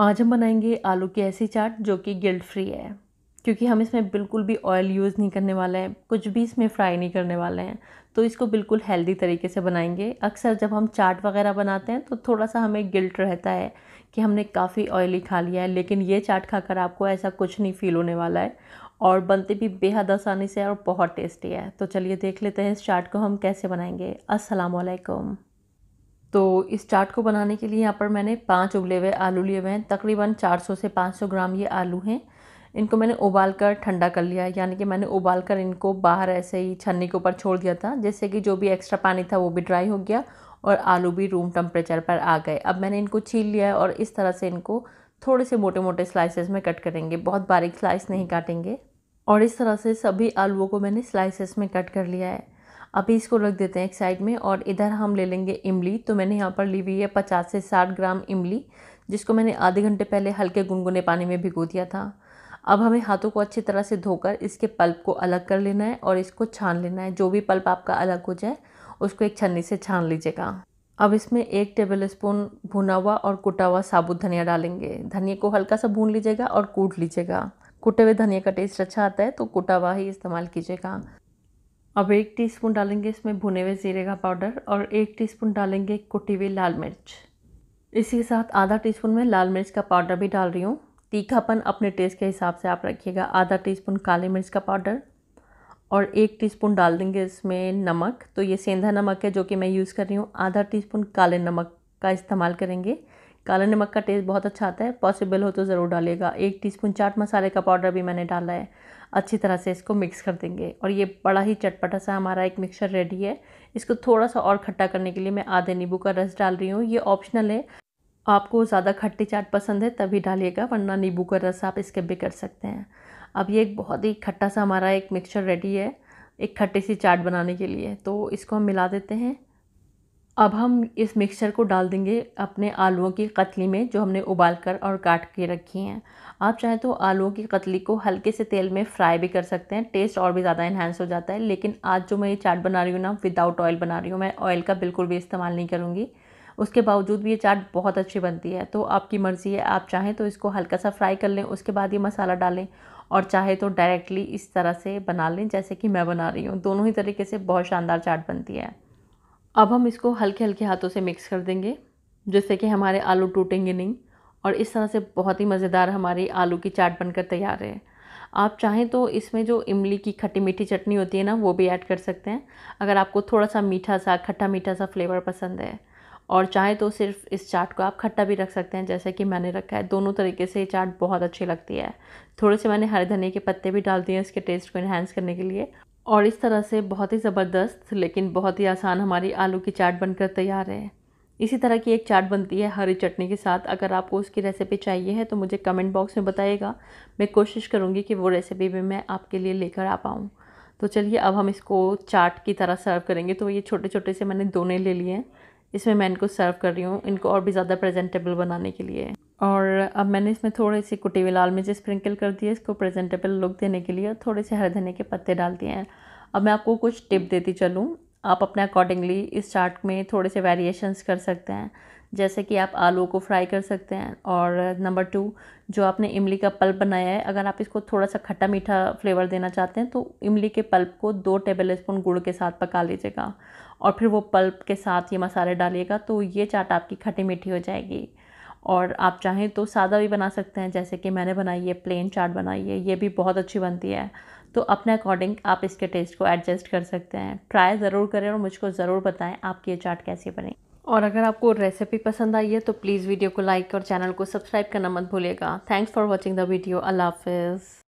आज हम बनाएंगे आलू की ऐसी चाट जो कि गिल्ट फ्री है क्योंकि हम इसमें बिल्कुल भी ऑयल यूज़ नहीं करने वाले हैं कुछ भी इसमें फ्राई नहीं करने वाले हैं तो इसको बिल्कुल हेल्दी तरीके से बनाएंगे अक्सर जब हम चाट वगैरह बनाते हैं तो थोड़ा सा हमें गिल्ट रहता है कि हमने काफ़ी ऑयली खा लिया है लेकिन ये चाट खाकर आपको ऐसा कुछ नहीं फील होने वाला है और बनते भी बेहद आसानी से और बहुत टेस्टी है तो चलिए देख लेते हैं इस चाट को हम कैसे बनाएंगे असलकम तो इस चाट को बनाने के लिए यहाँ पर मैंने पाँच उबले हुए आलू लिए हुए हैं तकरीबन 400 से 500 ग्राम ये आलू हैं इनको मैंने उबाल कर ठंडा कर लिया यानी कि मैंने उबाल कर इनको बाहर ऐसे ही छन्नी के ऊपर छोड़ दिया था जिससे कि जो भी एक्स्ट्रा पानी था वो भी ड्राई हो गया और आलू भी रूम टेम्परेचर पर आ गए अब मैंने इनको छील लिया है और इस तरह से इनको थोड़े से मोटे मोटे स्लाइसेस में कट करेंगे बहुत बारीक स्लाइस नहीं काटेंगे और इस तरह से सभी आलूओं को मैंने स्लाइसेस में कट कर लिया है अभी इसको रख देते हैं एक साइड में और इधर हम ले लेंगे इमली तो मैंने यहाँ पर ली हुई है पचास से साठ ग्राम इमली जिसको मैंने आधे घंटे पहले हल्के गुनगुने पानी में भिगो दिया था अब हमें हाथों को अच्छी तरह से धोकर इसके पल्प को अलग कर लेना है और इसको छान लेना है जो भी पल्प आपका अलग हो जाए उसको एक छन्नी से छान लीजिएगा अब इसमें एक टेबल स्पून भुना हुआ और कुटा हुआ साबुत धनिया डालेंगे धनिया को हल्का सा भून लीजिएगा और कूट लीजिएगा कुटे हुए धनिया का टेस्ट अच्छा आता है तो कुटा हुआ ही इस्तेमाल कीजिएगा अब एक टीस्पून डालेंगे इसमें भुने हुए जीरे का पाउडर और एक टीस्पून डालेंगे कुटी हुई लाल मिर्च इसी के साथ आधा टीस्पून में लाल मिर्च का पाउडर भी डाल रही हूँ तीखापन अपने टेस्ट के हिसाब से आप रखिएगा आधा टीस्पून काली मिर्च का पाउडर और एक टीस्पून डाल देंगे इसमें नमक तो ये सेंधा नमक है जो कि मैं यूज़ कर रही हूँ आधा टीस्पून काले नमक का इस्तेमाल करेंगे काला नमक का टेस्ट बहुत अच्छा आता है पॉसिबल हो तो ज़रूर डालिएगा एक टीस्पून चाट मसाले का पाउडर भी मैंने डाला है अच्छी तरह से इसको मिक्स कर देंगे और ये बड़ा ही चटपटा सा हमारा एक मिक्सचर रेडी है इसको थोड़ा सा और खट्टा करने के लिए मैं आधे नींबू का रस डाल रही हूँ ये ऑप्शनल है आपको ज़्यादा खट्टी चाट पसंद है तभी डालिएगा वरना नींबू का रस आप इसके भी कर सकते हैं अब ये एक बहुत ही खट्टा सा हमारा एक मिक्सचर रेडी है एक खट्टी सी चाट बनाने के लिए तो इसको हम मिला देते हैं अब हम इस मिक्सचर को डाल देंगे अपने आलूओं की कतली में जो हमने उबाल कर और काट के रखी हैं आप चाहें तो आलूओं की कतली को हल्के से तेल में फ्राई भी कर सकते हैं टेस्ट और भी ज़्यादा इन्हांस हो जाता है लेकिन आज जो मैं ये चाट बना रही हूँ ना विदाउट ऑयल बना रही हूँ मैं ऑयल का बिल्कुल भी इस्तेमाल नहीं करूँगी उसके बावजूद भी ये चाट बहुत अच्छी बनती है तो आपकी मर्ज़ी है आप चाहें तो इसको हल्का सा फ्राई कर लें उसके बाद ये मसाला डालें और चाहे तो डायरेक्टली इस तरह से बना लें जैसे कि मैं बना रही हूँ दोनों ही तरीके से बहुत शानदार चाट बनती है अब हम इसको हल्के हल्के हाथों से मिक्स कर देंगे जिससे कि हमारे आलू टूटेंगे नहीं और इस तरह से बहुत ही मज़ेदार हमारी आलू की चाट बनकर तैयार है आप चाहें तो इसमें जो इमली की खट्टी मीठी चटनी होती है ना वो भी ऐड कर सकते हैं अगर आपको थोड़ा सा मीठा सा खट्टा मीठा सा फ्लेवर पसंद है और चाहें तो सिर्फ इस चाट को आप खट्टा भी रख सकते हैं जैसे कि मैंने रखा है दोनों तरीके से ये चाट बहुत अच्छी लगती है थोड़े से मैंने हरे धनिया के पत्ते भी डाल दिए इसके टेस्ट को इन्हेंस करने के लिए और इस तरह से बहुत ही ज़बरदस्त लेकिन बहुत ही आसान हमारी आलू की चाट बनकर तैयार है इसी तरह की एक चाट बनती है हरी चटनी के साथ अगर आपको उसकी रेसिपी चाहिए है तो मुझे कमेंट बॉक्स में बताइएगा मैं कोशिश करूँगी कि वो रेसिपी भी मैं आपके लिए लेकर आ पाऊँ तो चलिए अब हम इसको चाट की तरह सर्व करेंगे तो ये छोटे छोटे से मैंने दोने ले लिए हैं इसमें मैं इनको सर्व कर रही हूँ इनको और भी ज़्यादा प्रेजेंटेबल बनाने के लिए और अब मैंने इसमें थोड़े से कुटी हुई लाल मिर्च स्प्रिंकल कर दी है इसको प्रेजेंटेबल लुक देने के लिए थोड़े से हर धनिया के पत्ते डाल दिए हैं अब मैं आपको कुछ टिप देती चलूँ आप अपने अकॉर्डिंगली इस चाट में थोड़े से वेरिएशंस कर सकते हैं जैसे कि आप आलू को फ्राई कर सकते हैं और नंबर टू जो आपने इमली का पल्प बनाया है अगर आप इसको थोड़ा सा खट्टा मीठा फ्लेवर देना चाहते हैं तो इमली के पल्प को दो टेबल स्पून गुड़ के साथ पका लीजिएगा और फिर वो पल्प के साथ ये मसाले डालिएगा तो ये चाट आपकी खट्टी मीठी हो जाएगी और आप चाहें तो सादा भी बना सकते हैं जैसे कि मैंने बनाई है प्लेन चाट बनाई है ये भी बहुत अच्छी बनती है तो अपने अकॉर्डिंग आप इसके टेस्ट को एडजस्ट कर सकते हैं ट्राई ज़रूर करें और मुझको ज़रूर बताएं आपकी ये चाट कैसी बनी और अगर आपको रेसिपी पसंद आई है तो प्लीज़ वीडियो को लाइक और चैनल को सब्सक्राइब करना मत भूलिएगा thanks for watching the video अल्लाह हाफिज़